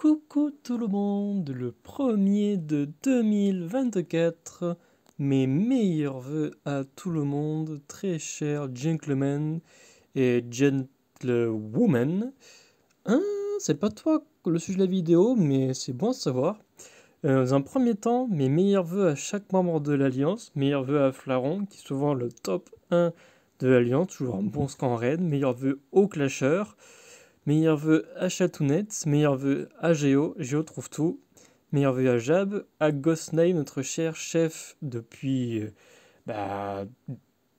Coucou tout le monde, le 1er de 2024. Mes meilleurs voeux à tout le monde, très chers gentlemen et gentlewomen. Hein, c'est pas toi le sujet de la vidéo, mais c'est bon de savoir. Euh, dans un premier temps, mes meilleurs voeux à chaque membre de l'Alliance, meilleurs voeux à Flaron, qui est souvent le top 1 de l'Alliance, toujours un bon scan en raid, meilleurs voeux aux clasheurs. Meilleur vœux à Chatounet, meilleur vœu à Géo, Géo trouve tout. Meilleur vœu à Jab, à Gosnay, notre cher chef depuis euh, bah,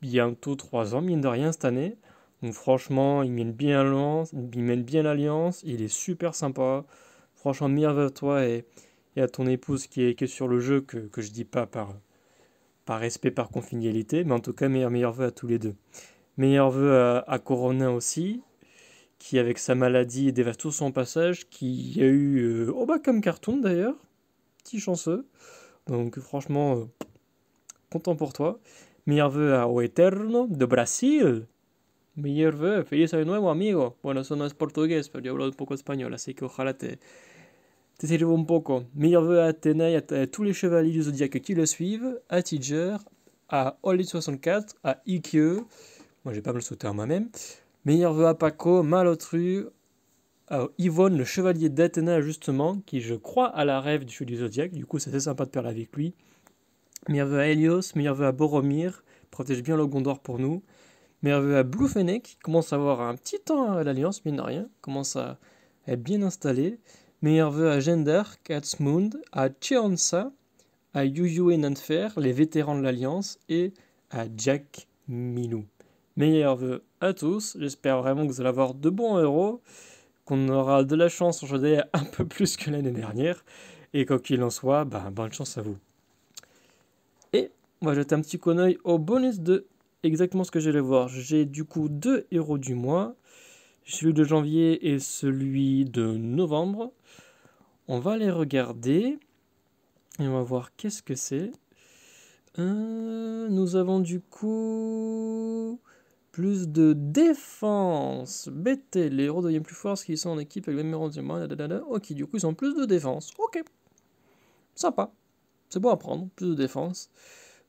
bientôt 3 ans, mine de rien, cette année. Donc franchement, il mène bien l'alliance, il bien l'alliance, il est super sympa. Franchement, meilleur à toi et, à ton épouse qui est, sur le jeu, que, que, je dis pas par, par respect, par confidentialité, mais en tout cas, meilleur, meilleur vœu à tous les deux. Meilleur vœu à, à aussi, qui avec sa maladie dévaste son passage, qui a eu oh bah comme carton d'ailleurs, petit chanceux. Donc franchement, euh, content pour toi. Meilleur vœu à Oeterno de Brasil. Meilleur vœu, feliz año nuevo amigo. Bueno, eso no es portugués, pero yo hablo un poco español, así que ojalá te, te un poco. Meilleur vœu à Athénaï, à, tous les chevaliers du zodiaque qui le suivent, à Tiger, à Oli64, à IQ... Moi j'ai pas le sauter moi-même. Meilleur vœu à Paco, Malotru, à Yvonne, le chevalier d'Athéna, justement, qui je crois à la rêve du chevalier du zodiaque, du coup c'est assez sympa de parler avec lui. Meilleur vœu à Helios, meilleur vœu à Boromir, protège bien le Gondor pour nous. Meilleur vœu à Blue Fennec, qui commence à avoir un petit temps à l'Alliance, mine de rien, commence à être bien installé. Meilleur vœu à Gender, Katsmund, à Cheonsa, à Yuyu et Nanfer, les vétérans de l'Alliance, et à Jack Minou. Meilleur à à tous. J'espère vraiment que vous allez avoir de bons héros, qu'on aura de la chance aujourd'hui un peu plus que l'année dernière. Et quoi qu'il en soit, bah, bonne chance à vous. Et on va jeter un petit coup d'œil au bonus de exactement ce que j'allais voir. J'ai du coup deux héros du mois, celui de janvier et celui de novembre. On va les regarder et on va voir qu'est-ce que c'est. Euh, nous avons du coup plus de défense. BT, les héros deviennent plus forts parce qu'ils sont en équipe avec le même héros. Ok, du coup, ils ont plus de défense. Ok. Sympa. C'est bon à prendre, plus de défense.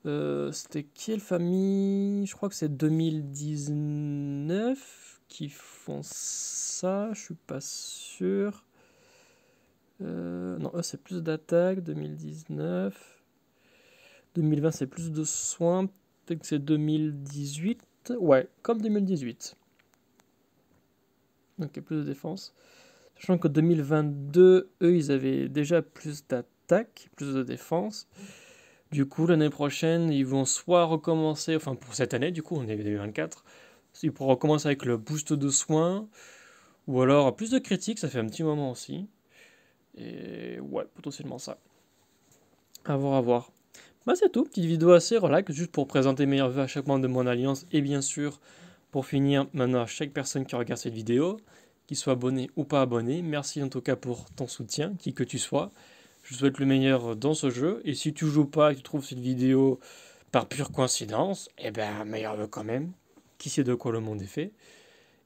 Euh, c'était quelle famille Je crois que c'est 2019 qui font ça. Je suis pas sûr. Euh, non, c'est plus d'attaque. 2019. 2020, c'est plus de soins. Peut-être que c'est 2018. Ouais, comme 2018. Donc, plus de défense. Sachant que 2022, eux, ils avaient déjà plus d'attaque, plus de défense. Du coup, l'année prochaine, ils vont soit recommencer, enfin pour cette année, du coup, on est 2024, ils pourront recommencer avec le boost de soins, ou alors plus de critiques, ça fait un petit moment aussi. Et ouais, potentiellement ça. À voir, à voir. Bah c'est tout, petite vidéo assez relax, juste pour présenter mes meilleurs vœux à chaque membre de mon alliance et bien sûr pour finir maintenant à chaque personne qui regarde cette vidéo, qu'il soit abonné ou pas abonné, merci en tout cas pour ton soutien, qui que tu sois. Je souhaite le meilleur dans ce jeu et si tu joues pas et que tu trouves cette vidéo par pure coïncidence, eh ben meilleur vœu quand même, qui sait de quoi le monde est fait.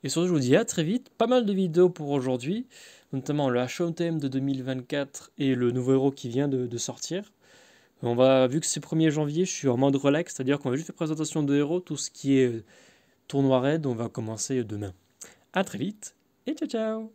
Et surtout je vous dis à très vite, pas mal de vidéos pour aujourd'hui, notamment le HOTM de 2024 et le nouveau héros qui vient de sortir. On va, vu que c'est 1er janvier, je suis en mode relax, c'est-à-dire qu'on va juste faire présentation de héros, tout ce qui est tournoi raid, on va commencer demain. A très vite et ciao ciao